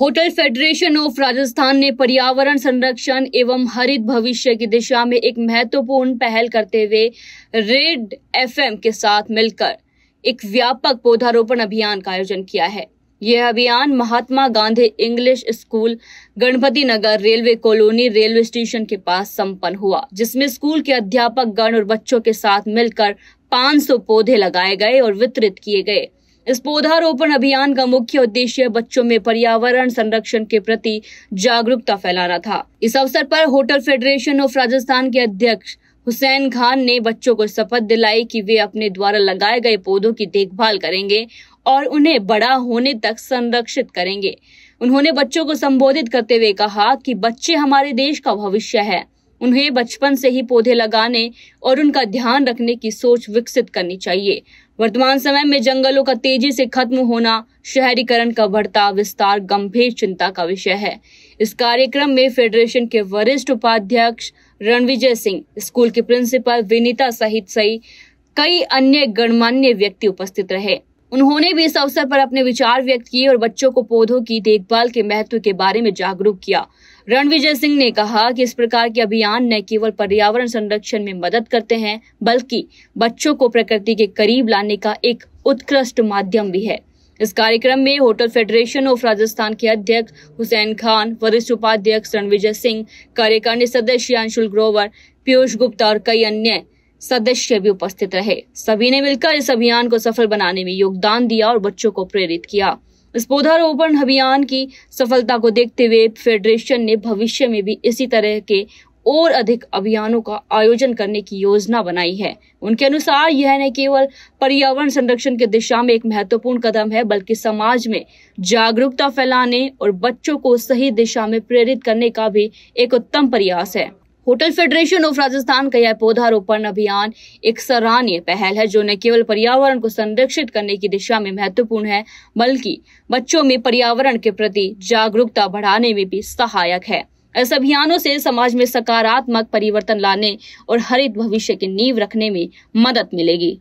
hotel federation of Rajasthan ने पर्यावरण संरक्षण एवं हरित भविष्य की दिशा में एक महत्वपूर्ण पहल करते हुए रेड एफएम के साथ मिलकर एक व्यापक पौधारोपण अभियान का आयोजन किया है यह अभियान Mahatma Gandhi English school Ganpati Nagar railway colony railway station के पास संपन्न हुआ जिसमें स्कूल के अध्यापक गण और बच्चों के साथ मिलकर 500 पौधे लगाए गए और वितरित किए गए इस पौधारोपण अभियान का मुख्य उद्देश्य बच्चों में पर्यावरण संरक्षण के प्रति जागरूकता फैलाना था इस अवसर पर होटल फेडरेशन ऑफ राजस्थान के अध्यक्ष हुसैन खान ने बच्चों को शपथ दिलाई कि वे अपने द्वारा लगाए गए पौधों की देखभाल करेंगे और उन्हें बड़ा होने तक संरक्षित करेंगे उन्होंने बच्चों को संबोधित करते हुए कहा कि बच्चे हमारे देश का भविष्य है उन्हें बचपन से ही पौधे लगाने और उनका ध्यान रखने की सोच विकसित करनी चाहिए वर्तमान समय में जंगलों का तेजी से खत्म होना शहरीकरण का बढ़ता विस्तार गंभीर चिंता का विषय है इस कार्यक्रम में फेडरेशन के वरिष्ठ उपाध्यक्ष रणविजय सिंह स्कूल के प्रिंसिपल विनीता सहित सही कई अन्य गणमान्य व्यक्ति उपस्थित रहे उन्होंने भी इस अवसर पर अपने विचार व्यक्त किए और बच्चों को पौधों की देखभाल के महत्व के बारे में जागरूक किया रणविजय सिंह ने कहा कि इस प्रकार के अभियान न केवल पर्यावरण संरक्षण में मदद करते हैं बल्कि बच्चों को प्रकृति के करीब लाने का एक उत्कृष्ट माध्यम भी है इस कार्यक्रम में होटल फेडरेशन ऑफ राजस्थान के अध्यक्ष हुसैन खान वरिष्ठ उपाध्यक्ष रणविजय सिंह कार्यकारिणी सदस्य अंशुल ग्रोवर पीयूष गुप्ता और कई अन्य सदस्य भी उपस्थित रहे सभी ने मिलकर इस अभियान को सफल बनाने में योगदान दिया और बच्चों को प्रेरित किया इस पौधारोपण अभियान की सफलता को देखते हुए फेडरेशन ने भविष्य में भी इसी तरह के और अधिक अभियानों का आयोजन करने की योजना बनाई है उनके अनुसार यह न केवल पर्यावरण संरक्षण की दिशा में एक महत्वपूर्ण कदम है बल्कि समाज में जागरूकता फैलाने और बच्चों को सही दिशा में प्रेरित करने का भी एक उत्तम प्रयास है होटल फेडरेशन ऑफ राजस्थान का यह पौधारोपण अभियान एक सराहनीय पहल है जो न केवल पर्यावरण को संरक्षित करने की दिशा में महत्वपूर्ण है बल्कि बच्चों में पर्यावरण के प्रति जागरूकता बढ़ाने में भी सहायक है ऐसे अभियानों से समाज में सकारात्मक परिवर्तन लाने और हरित भविष्य की नींव रखने में मदद मिलेगी